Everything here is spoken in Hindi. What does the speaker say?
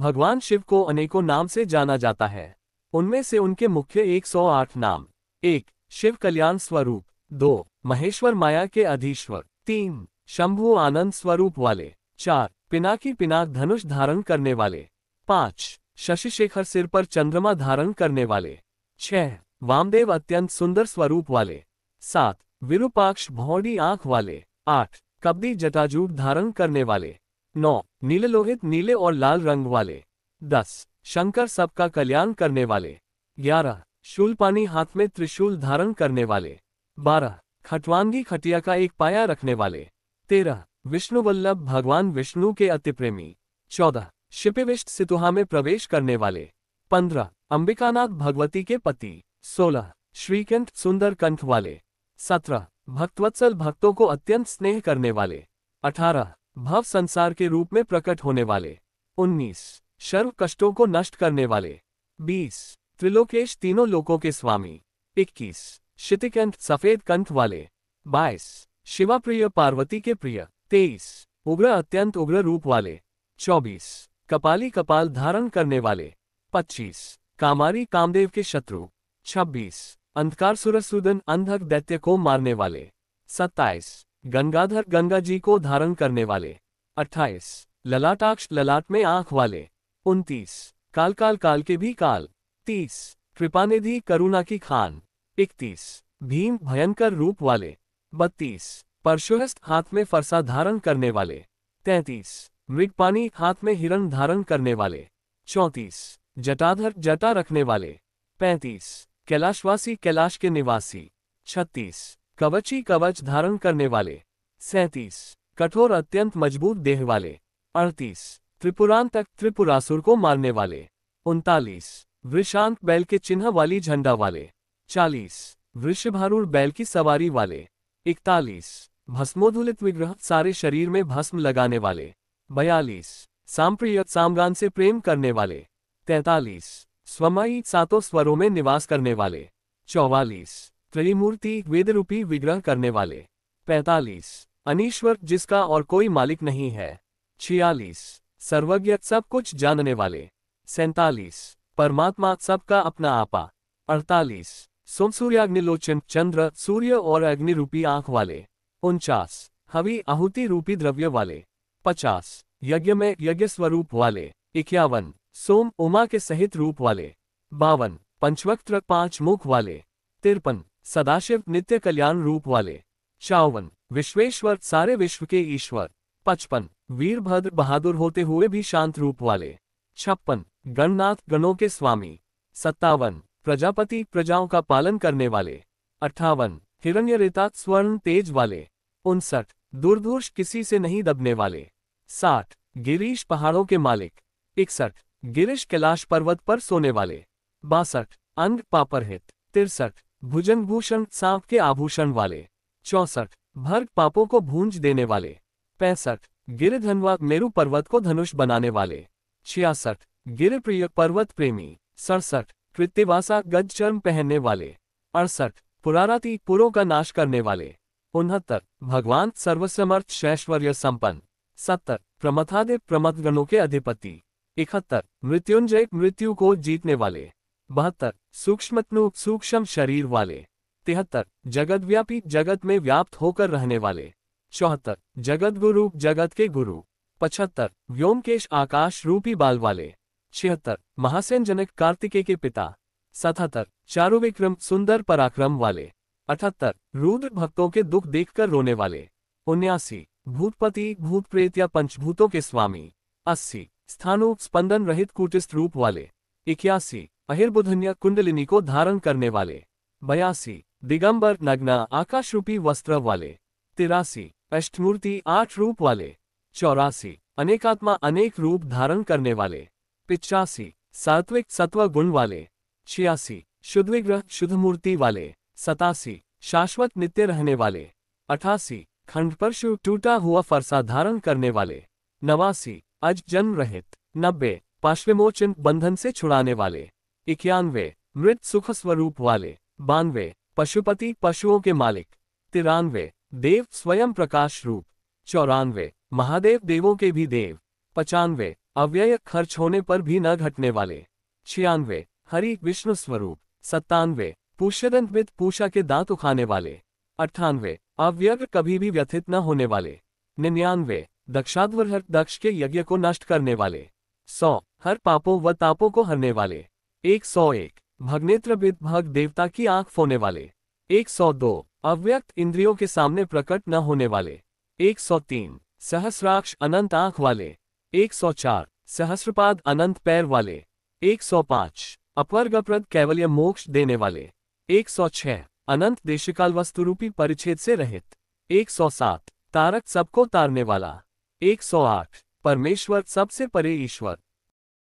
भगवान शिव को अनेकों नाम से जाना जाता है उनमें से उनके मुख्य 108 नाम एक शिव कल्याण स्वरूप दो महेश्वर माया के अधीश्वर तीन शंभु आनंद स्वरूप वाले चार पिनाकी पिनाक धनुष धारण करने वाले पाँच शशि शेखर सिर पर चंद्रमा धारण करने वाले छह वामदेव अत्यंत सुंदर स्वरूप वाले सात विरूपाक्ष भौड़ी आंख वाले आठ कब्दी जटाजूट धारण करने वाले नौ नीले लोहित नीले और लाल रंग वाले दस शंकर सबका कल्याण करने वाले ग्यारह शूलपानी हाथ में त्रिशूल धारण करने वाले बारह खटवांगी खटिया का एक पाया रखने वाले तेरह विष्णु वल्लभ भगवान विष्णु के अति प्रेमी चौदह शिपिविष्ट सितुहा में प्रवेश करने वाले पंद्रह अंबिकानाथ भगवती के पति सोलह श्रीकंठ सुंदर कंठ वाले सत्रह भक्तवत्सल भक्तों को अत्यंत स्नेह करने वाले अठारह भव संसार के रूप में प्रकट होने वाले उन्नीस शर्व कष्टों को नष्ट करने वाले बीस त्रिलोकेश तीनों लोकों के स्वामी इक्कीस शितिकंठ सफेद कंठ वाले बाईस शिवाप्रिय पार्वती के प्रिय तेईस उग्र अत्यंत उग्र रूप वाले चौबीस कपाली कपाल धारण करने वाले पच्चीस कामारी कामदेव के शत्रु छब्बीस अंधकार सुरसूदन अंधक दैत्य को मारने वाले सत्ताईस गंगाधर गंगा जी को धारण करने वाले 28. ललाटाक्ष ललाट में आंख वाले 29. काल काल काल के भी काल 30. कृपानिधि करुणा की खान 31. भीम भयंकर रूप वाले 32. परशुहस्त हाथ में फरसा धारण करने वाले 33. मृगपानी हाथ में हिरण धारण करने वाले 34. जटाधर जटा रखने वाले 35. कैलाशवासी कैलाश के निवासी 36. कवची कवच धारण करने वाले सैंतीस कठोर अत्यंत मजबूत देह वाले अड़तीस त्रिपुरान तक त्रिपुरासुर को मारने वाले उनतालीस वृषांत बैल के चिन्ह वाली झंडा वाले चालीस वृषभारूढ़ बैल की सवारी वाले इकतालीस भस्मोधुलित विग्रह सारे शरीर में भस्म लगाने वाले बयालीस सांप्रिय सामगान से प्रेम करने वाले तैतालीस स्वमयी सातों स्वरों में निवास करने वाले चौवालीस त्रिमूर्ति वेदरूपी विग्रह करने वाले पैतालीस अनिश्वर जिसका और कोई मालिक नहीं है छियालीस सर्वज्ञ सब कुछ जानने वाले सैतालीस परमात्मा सबका अपना आपा अड़तालीस सोम सूर्याग्निलोचन चंद्र सूर्य और अग्नि रूपी आंख वाले उनचास हवि आहुति रूपी द्रव्य वाले पचास यज्ञ में यज्ञ स्वरूप वाले इक्यावन सोम उमा के सहित रूप वाले बावन पंचवक्त्र पांच मुख वाले तिरपन सदाशिव नित्य कल्याण रूप वाले चावन विश्वेश्वर सारे विश्व के ईश्वर पचपन वीरभद्र बहादुर होते हुए भी शांत रूप वाले छप्पन गणनाथ गणों के स्वामी सत्तावन प्रजापति प्रजाओं का पालन करने वाले अट्ठावन रेता स्वर्ण तेज वाले उनसठ दुर्धुष किसी से नहीं दबने वाले साठ गिरीश पहाड़ों के मालिक इकसठ गिरीश कैलाश पर्वत पर सोने वाले बासठ अंग पापरहित तिरसठ भूषण सांप के आभूषण वाले चौसठ भर्ग पापों को भूंज देने वाले पैंसठ धनवा मेरु पर्वत को धनुष बनाने वाले छियासठ गिर प्रिय पर्वत प्रेमी सड़सठ कृत्यवासा गज चर्म पहनने वाले अड़सठ पुराराती पुरों का नाश करने वाले उनहत्तर भगवान सर्वसमर्थ शैश्वर्य संपन्न सत्तर प्रमथादे प्रमथगणों के अधिपति इकहत्तर मृत्युंजय मृत्यु को जीतने वाले बहत्तर सूक्ष्मतनु सूक्ष्म शरीर वाले तिहत्तर जगतव्यापी जगत में व्याप्त होकर रहने वाले चौहत्तर जगत गुरु जगत के गुरु पचहत्तर व्योमकेश आकाश रूपी बाल वाले छिहत्तर महासेन जनक कार्तिके के पिता सतहत्तर चारुविक्रम सुंदर पराक्रम वाले अठहत्तर रुद्र भक्तों के दुख देखकर रोने वाले उन्यासी भूतपति भूत प्रेत या पंचभूतों के स्वामी अस्सी स्थानु स्पंदन रहित कुटिस्थ रूप वाले इक्यासी अहिर्बुधन्य कुंडलिनी को धारण करने वाले बयासी दिगंबर नग्ना आकाश रूपी वस्त्र वाले तिरासी अष्टमूर्ति आठ रूप वाले चौरासी अनेकात्मा अनेक रूप धारण करने वाले पिचासी सात्विक सत्व गुण वाले छियासी शुद्ध विग्रह शुद्ध मूर्ति वाले सतासी शाश्वत नित्य रहने वाले अठासी खंड पर टूटा हुआ फरसा धारण करने वाले नवासी अज जन्म रहित नब्बे पाश्विमोचन बंधन से छुड़ाने वाले इक्यानवे मृत सुख स्वरूप वाले बानवे पशुपति पशुओं के मालिक तिरानवे देव स्वयं प्रकाश रूप चौरानवे महादेव देवों के भी देव पचानवे अव्यय खर्च होने पर भी न घटने वाले छियानवे हरि विष्णु स्वरूप सत्तानवे पूष्यदंतविद पूषा के दांत उखाने वाले अट्ठानवे अव्यय कभी भी व्यथित न होने वाले निन्यानवे दक्षाध्वर दक्ष के यज्ञ को नष्ट करने वाले सौ हर पापों व तापों को हरने वाले एक सौ एक भगनेत्रभिद भग देवता की आंख फोने वाले एक सौ दो अव्यक्त इंद्रियों के सामने प्रकट न होने वाले एक सौ तीन सहस्राक्ष अनंत आंख वाले एक सौ चार सहस्रपाद अनंत पैर वाले एक सौ पाँच अपवर्गप्रद कैवल्य मोक्ष देने वाले एक सौ छह अनंत देशिकाल वस्तुरूपी परिच्छेद से रहित एक सौ सात तारक सबको तारने वाला एक सौ आठ परमेश्वर सबसे परे ईश्वर